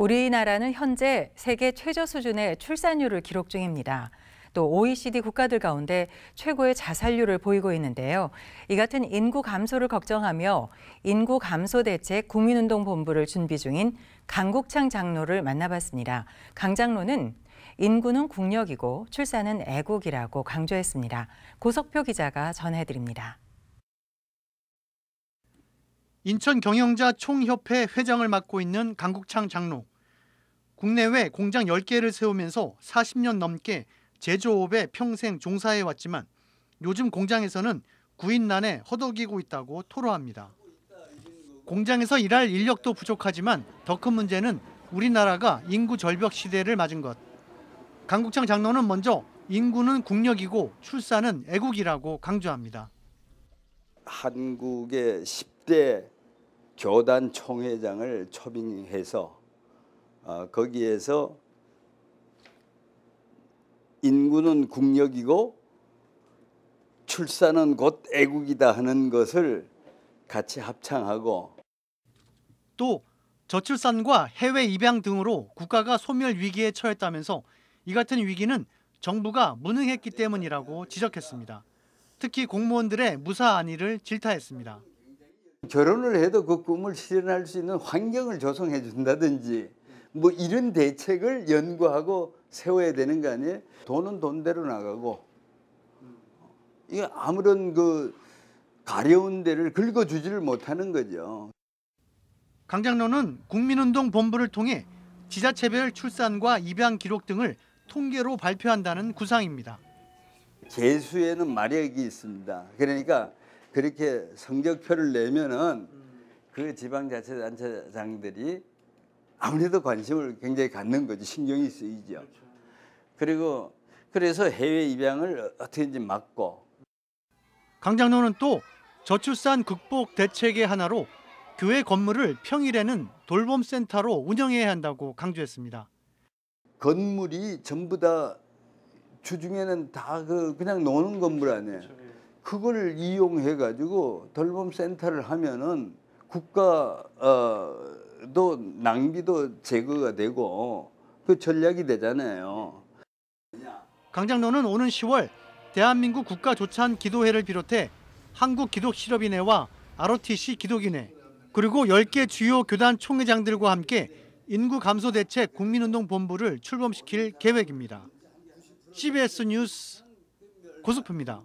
우리나라는 현재 세계 최저 수준의 출산율을 기록 중입니다. 또 OECD 국가들 가운데 최고의 자살률을 보이고 있는데요. 이 같은 인구 감소를 걱정하며 인구 감소 대책 국민운동 본부를 준비 중인 강국창 장로를 만나봤습니다. 강 장로는 인구는 국력이고 출산은 애국이라고 강조했습니다. 고석표 기자가 전해드립니다. 인천 경영자 총협회 회장을 맡고 있는 강국창 장로. 국내외 공장 10개를 세우면서 40년 넘게 제조업에 평생 종사해 왔지만 요즘 공장에서는 구인난에 허덕이고 있다고 토로합니다. 공장에서 일할 인력도 부족하지만 더 큰 문제는 우리나라가 인구 절벽 시대를 맞은 것. 강국창 장로는 먼저 인구는 국력이고 출산은 애국이라고 강조합니다. 한국의 10대 교단 총회장을 초빙해서 아, 거기에서 인구는 국력이고 출산은 곧 애국이다 하는 것을 같이 합창하고 또 저출산과 해외 입양 등으로 국가가 소멸 위기에 처했다면서 이 같은 위기는 정부가 무능했기 때문이라고 지적했습니다. 특히 공무원들의 무사 안위를 질타했습니다. 결혼을 해도 그 꿈을 실현할 수 있는 환경을 조성해 준다든지 뭐 이런 대책을 연구하고 세워야 되는 거 아니에요? 돈은 돈대로 나가고 어, 이게 아무런 그 가려운 데를 긁어주지를 못하는 거죠. 강장로는 국민운동 본부를 통해 지자체별 출산과 입양 기록 등을 통계로 발표한다는 구상입니다. 재수에는 마력이 있습니다. 그러니까 그렇게 성적표를 내면은 그 지방자치단체장들이 아무래도 관심을 굉장히 갖는 거지 신경이 쓰이죠. 그렇죠. 그리고 그래서 해외 입양을 어떻게든지 막고 강 장로는 또 저출산 극복 대책의 하나로 교회 건물을 평일에는 돌봄 센터로 운영해야 한다고 강조했습니다. 건물이 전부 다 주중에는 다그 그냥 노는 건물 아니에요. 그렇죠. 그걸 그렇죠. 예. 이용해 가지고 돌봄 센터를 하면은 국가 어도 낭비도 제거가 되고 그 전략이 되잖아요. 강 장로는 오는 10월 대한민국 국가조찬 기도회를 비롯해 한국기독실업인회와 ROTC 기독인회 그리고 10개 주요 교단 총회장들과 함께 인구 감소 대책 국민운동 본부를 출범시킬 계획입니다. CBS 뉴스 고수표입니다.